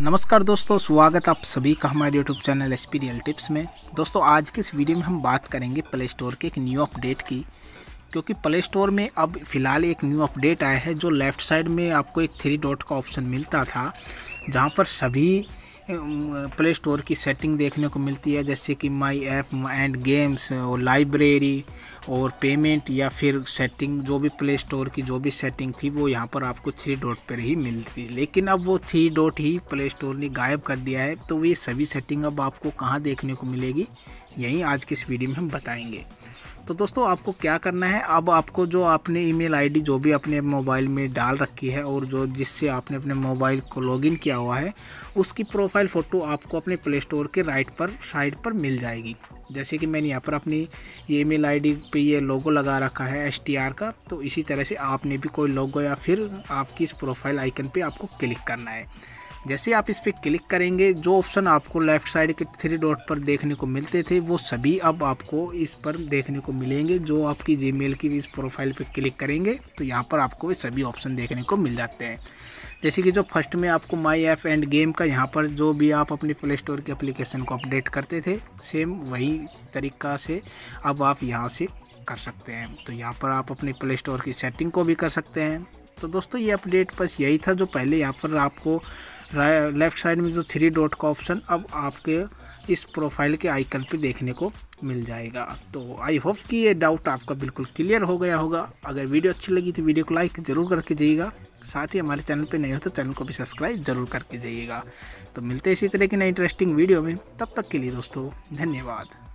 नमस्कार दोस्तों स्वागत आप सभी का हमारे YouTube channel S P real tips में दोस्तों आज के इस वीडियो में हम बात करेंगे प्ले स्टोर के एक न्यू अपडेट की क्योंकि प्ले स्टोर में अब फ़िलहाल एक न्यू अपडेट आया है जो लेफ़्ट साइड में आपको एक थ्री डॉट का ऑप्शन मिलता था जहाँ पर सभी प्ले स्टोर की सेटिंग देखने को मिलती है जैसे कि माई ऐप एंड गेम्स और लाइब्रेरी और पेमेंट या फिर सेटिंग जो भी प्ले स्टोर की जो भी सेटिंग थी वो यहाँ पर आपको थ्री डॉट पर ही मिलती लेकिन अब वो थ्री डॉट ही प्ले स्टोर ने गायब कर दिया है तो ये सभी सेटिंग अब आपको कहाँ देखने को मिलेगी यही आज के इस वीडियो में हम बताएंगे तो दोस्तों आपको क्या करना है अब आपको जो आपने ईमेल आईडी जो भी अपने मोबाइल में डाल रखी है और जो जिससे आपने अपने मोबाइल को लॉगिन किया हुआ है उसकी प्रोफाइल फ़ोटो आपको अपने प्ले स्टोर के राइट पर साइड पर मिल जाएगी जैसे कि मैंने यहाँ पर अपनी ई मेल आईडी पे ये लोगो लगा रखा है एस का तो इसी तरह से आपने भी कोई लोगो या फिर आपकी इस प्रोफाइल आइकन पर आपको क्लिक करना है जैसे आप इस पर क्लिक करेंगे जो ऑप्शन आपको लेफ़्ट साइड के थ्री डॉट पर देखने को मिलते थे वो सभी अब आपको इस पर देखने को मिलेंगे जो आपकी मेल की इस प्रोफाइल पर क्लिक करेंगे तो यहाँ पर आपको सभी ऑप्शन देखने को मिल जाते हैं जैसे कि जो फर्स्ट में आपको माई ऐप एंड गेम का यहाँ पर जो भी आप अपने प्ले स्टोर की अप्लीकेशन को अपडेट करते थे सेम वही तरीका से अब आप यहाँ से कर सकते हैं तो यहाँ पर आप अपने प्ले स्टोर की सेटिंग को भी कर सकते हैं तो दोस्तों ये अपडेट बस यही था जो पहले यहाँ पर आपको लेफ्ट साइड में जो थ्री डॉट का ऑप्शन अब आपके इस प्रोफाइल के आइकन पे देखने को मिल जाएगा तो आई होप कि ये डाउट आपका बिल्कुल क्लियर हो गया होगा अगर वीडियो अच्छी लगी तो वीडियो को लाइक ज़रूर करके जाइएगा साथ ही हमारे चैनल पे नए हो तो चैनल को भी सब्सक्राइब ज़रूर करके जाइएगा तो मिलते हैं इसी तरह की नई इंटरेस्टिंग वीडियो में तब तक के लिए दोस्तों धन्यवाद